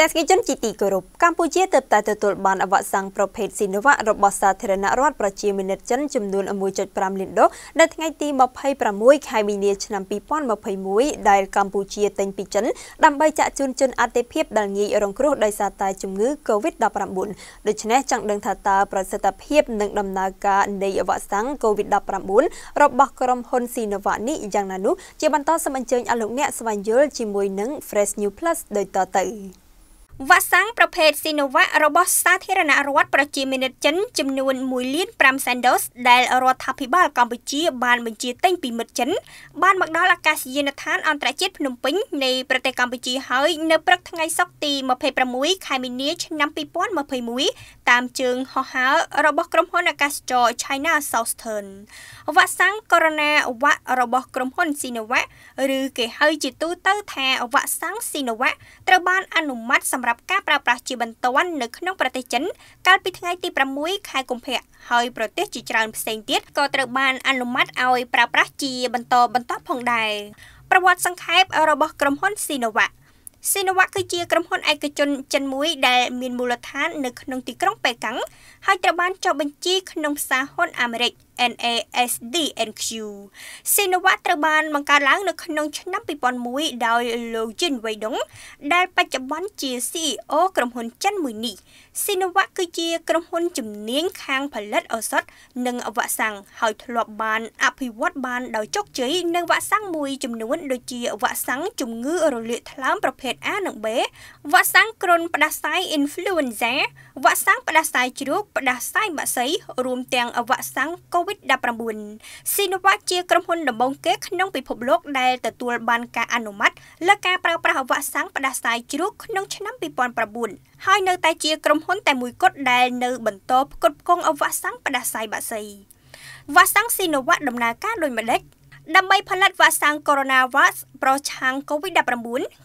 តែស្គីជនជាទីគោរពកម្ពុជាទើបតែទទួលបានអវ៉ាក់សាំងប្រភេទ Sinovac របស់សាធារណរដ្ឋប្រជាមានិតចិនចំនួន1.5លានដុល្លារនៅថ្ងៃទី26ខែមីនាឆ្នាំ2021ដែលកម្ពុជាទិញពីចិនដើម្បីចាក់ជូនជនអតិភិបដែលងាយរងគ្រោះដោយសារតែជំងឺ COVID-19 ដូច្នេះចង់ដឹងថាតើប្រសិទ្ធភាពនិងដំណើរការនៃអវ៉ាក់សាំង COVID-19 របស់ក្រុមហ៊ុន Sinovac នេះយ៉ាងណានោះជាបន្តសូមអញ្ជើញអលោកអ្នកស្វែងយល់ជាមួយនឹង Fresh New Plus ដូចតទៅវ៉ាក់សាំងប្រភេទ Sinovac របស់សាធារណរដ្ឋប្រជាមានិតចិនចំនួន1លាន5សែនដូសដែលរដ្ឋាភិបាលកម្ពុជាបានបញ្ជាទិញពីមិត្តចិន បានមកដល់អាកាសយានដ្ឋានអន្តរជាតិភ្នំពេញនៃប្រទេសកម្ពុជាហើយនៅព្រឹកថ្ងៃសុក្រទី26ខែមីនាឆ្នាំ2021តាមជើងហោះហើររបស់ក្រុមហ៊ុនអាកាសចរ China Southern វ៉ាក់សាំង Corona វ៉ាក់របស់ក្រុមហ៊ុន Sinovac ឬគេហៅជាទូទៅថាវ៉ាក់សាំង Sinovac ត្រូវបានអនុម័តសម្រាប់សម្រាប់ការប្រើប្រាស់ជាបន្ទាន់នៅក្នុងប្រទេសចិនកាលពីថ្ងៃទី6ខែកុម្ភៈហើយប្រទេសជាច្រើនផ្សេងទៀតក៏ត្រូវបានអនុម័តឲ្យប្រើប្រាស់ជាបន្តបន្តផងដែរប្រវត្តិសង្ខេបរបស់ក្រុមហ៊ុន Sinovac Sinovac គឺជាក្រុមហ៊ុនឯកជន ចិនមួយដែលមានមូលដ្ឋាននៅក្នុងទីក្រុងប៉េកាំងហើយត្រូវបានចុះបញ្ជីក្នុងសារហ៊ុនអាមេរិក។ NASDNQ ស៊ីណូវ៉ាត្រូវបានបង្កើតឡើងនៅក្នុងឆ្នាំ2001ដោយលោក Jin Weidong ដែលបច្ចុប្បន្នជា CEO ក្រុមហ៊ុនចិនមួយនេះស៊ីណូវ៉ាគឺជាក្រុមហ៊ុនជំនាញខាងផលិតឱសថនិងវ៉ាក់សាំងហើយធ្លាប់បាន អភិវឌ្ឍបានដោយជោគជ័យនៅវ៉ាក់សាំងមួយចំនួនដូចជាវ៉ាក់សាំងជំងឺ រលាកថ្លើមប្រភេទ A និង B វ៉ាក់សាំងគ្រុនផ្ដាសាយ influenza វ៉ាក់សាំងផ្ដាសាយជ្រូកផ្ដាសាយបាក់សីរួមទាំងវ៉ាក់សាំង COVID COVID-19Sinovac ជាក្រុមហ៊ុនដំបូងគេ ក្នុងពិភពលោកដែលទទួលបានការអនុម័តលើការប្រើប្រាស់វ៉ាក់សាំងផ្ដាសាយជ្រូកក្នុងឆ្នាំ2009ហើយនៅតែជាក្រុមហ៊ុនតែមួយគត់ដែលនៅបន្តផ្គត់ផ្គង់វ៉ាក់សាំងផ្ដាសាយបាក់សីវ៉ាក់សាំង Sinovac ដំណើរការដោយម្ដេចដើម្បីផលិតវ៉ាក់សាំង Coronavac ប្រឆាំង COVID-19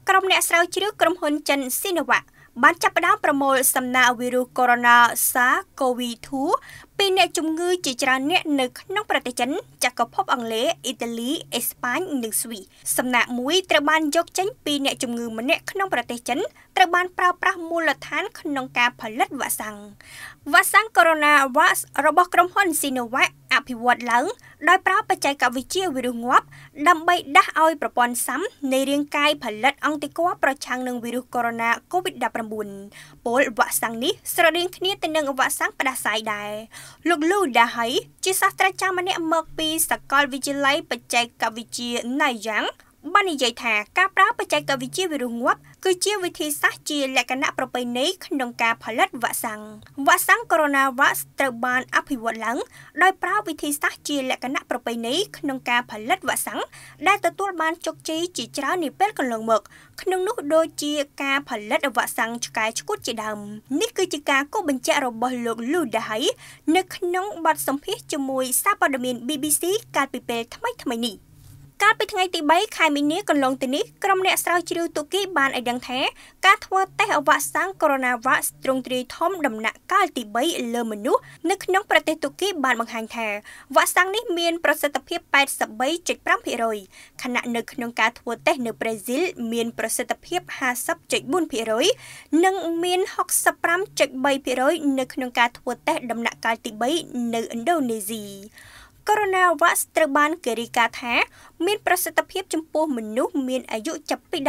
ក្រុមអ្នកស្រាវជ្រាវក្រុមហ៊ុនចិន Sinovac បានចាប់ផ្ដើមប្រមូលសំណាក់វីរុសកូវីដ -19 ពីអ្នកជំងឺជាច្រើនអ្នកនៅក្នុងប្រទេសចិន ចក្រភពអង់គ្លេសអ៊ីតាលីអេស្ប៉ាញនិងស្វីសសំណាក់មួយត្រូវបានយកចេញពីអ្នកជំងឺម្នាក់ក្នុងប្រទេសចិន ត្រូវបានប្រើប្រាស់មូលដ្ឋានក្នុងការផលិតវ៉ាក់សាំងវ៉ាក់សាំងកូវីដ -19 របស់ក្រុមហ៊ុន Sinovac អភិវឌ្ឍឡើងដោយប្រើបច្ចេកវិទ្យាវីរុសងាប់ដើម្បីដាស់ឲ្យប្រព័ន្ធសាំនៃរាងកាយផលិតអង្គតិកោប្រឆាំងនឹងវីរុសកូវីដ -19 ពលវ៉ាក់សាំងនេះស្រដៀងគ្នាទៅនឹងវ៉ាក់សាំងផ្ដាសាយដែរលោកលូដាហៃជាសាស្ត្រាចារ្យម្នាក់មកពីសាកលវិទ្យាល័យបច្ចេកវិទ្យាណៃយ៉ាងបាននិយាយថាការប្រើបច្ចេកវិទ្យាវិរុងងាប់គឺជាវិធីសាស្ត្រជាលក្ខណៈប្រពៃណីក្នុងការផលិតវ៉ាក់សាំងវ៉ាក់សាំងកូវីដ -19 ត្រូវបានអភិវឌ្ឍឡើងដោយប្រើវិធីសាស្ត្រជាលក្ខណៈប្រពៃណីក្នុងការផលិតវ៉ាក់សាំងដែលទទួលបានជោគជ័យជាច្រើននាពេលកន្លងមក ក្នុងនោះដូចជាការផលិតវ៉ាក់សាំងឆ្កែឆ្កួតជាដើមនេះគឺជាការគូបញ្ជាក់របស់លោក Lou Dahai នៅក្នុងបទសម្ភាសជាមួយសារព័ត៌មាន BBC កាលពីពេលថ្មីៗនេះ។កាលពីថ្ងៃទី3ខែមីនាកន្លងទៅនេះក្រុមអ្នកស្រាវជ្រាវទូគីបានឲ្យដឹងថាការធ្វើតេស្តអវ៉ាក់សាំងកូវីដ -19 ទ្រង់ទ្រាយធំដំណាក់កាលទី3លើមនុស្សនៅក្នុងប្រទេសទូគីបានបង្ហាញថាវ៉ាក់សាំងនេះមានប្រសិទ្ធភាព83.5%ខណៈនៅក្នុងការធ្វើតេស្តនៅប្រេស៊ីល មានប្រសិទ្ធភាព50.4%និងមាន65.3%នៅក្នុងការធ្វើតេស្តដំណាក់កាលទី3នៅឥណ្ឌូនេស៊ីកូណាវ៉ាក់ត្រូវបានគេរាយការណ៍ថាមានប្រសិទ្ធភាពចំពោះមនុស្សមានអាយុចាប់ពី18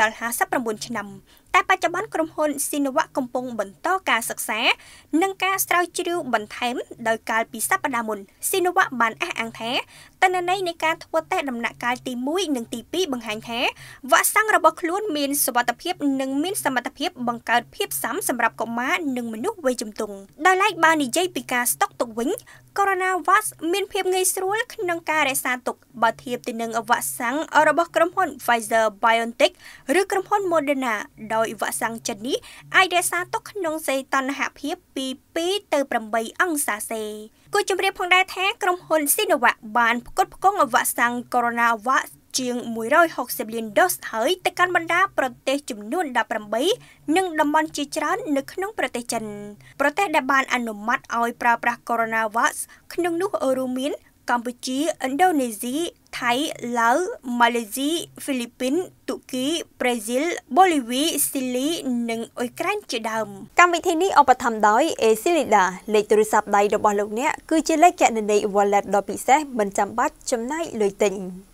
ដល់59ឆ្នាំតែបច្ចុប្បន្នក្រុមហ៊ុន Sinovac កំពុងបន្តការសិក្សានិងការស្រាវជ្រាវបន្ថែមដោយកាលពីសប្តាហ៍មុន Sinovac បានអះអាងថាតន្ន័យនៃការធ្វើតេស្តដំណាក់កាលទី1និងទី2បង្ហាញថាវ៉ាក់សាំងរបស់ខ្លួនមានសុវត្ថិភាពនិងមានសមត្ថភាព បង្កើតភាពស៊ាំសម្រាប់កុមារនិងមនុស្សវ័យជំទង់ដោយឡែកបាននិយាយពីការស្តុកទុកវិញ Coronavac មានភាពងាយស្រួល ក្នុងការរក្សាទុកបើធៀបទៅនឹងវ៉ាក់សាំងរបស់ក្រុមហ៊ុន Pfizer BioNTech ឬក្រុមហ៊ុន Moderna ដោយដោយវ៉ាក់សាំងចិននេះអាចរក្សាទុកក្នុងសីតុណ្ហភាពពី2ទៅ8អង្សាសេគូជំរាបផងដែរថាក្រុមហ៊ុន Sinovac បានផ្គត់ផ្គង់វ៉ាក់សាំង CoronaVac ជាង160លានដូសហើយទៅកាន់បណ្ដាប្រទេសចំនួន18និងតំបន់ជាច្រើននៅក្នុងប្រទេសចិនប្រទេសដែលបាន អនុម័តឲ្យប្រើប្រាស់ CoronaVac ក្នុងនោះរួមមានកម្ពុជាឥណ្ឌូនេស៊ីថៃឡាវម៉ាឡេស៊ីហ្វីលីពីនទូគីប្រេស៊ីលបូលីវីស៊ីលីនិងអ៊ុយក្រែនជាដើមកម្មវិធីនេះឧបត្ថម្ភដោយ Acilida លេខទូរស័ព្ទដៃរបស់លោកអ្នកគឺជាលេខគណនី Wallet ដ៏ពិសេសមិនចាំបាច់ចំណាយលុយទិញ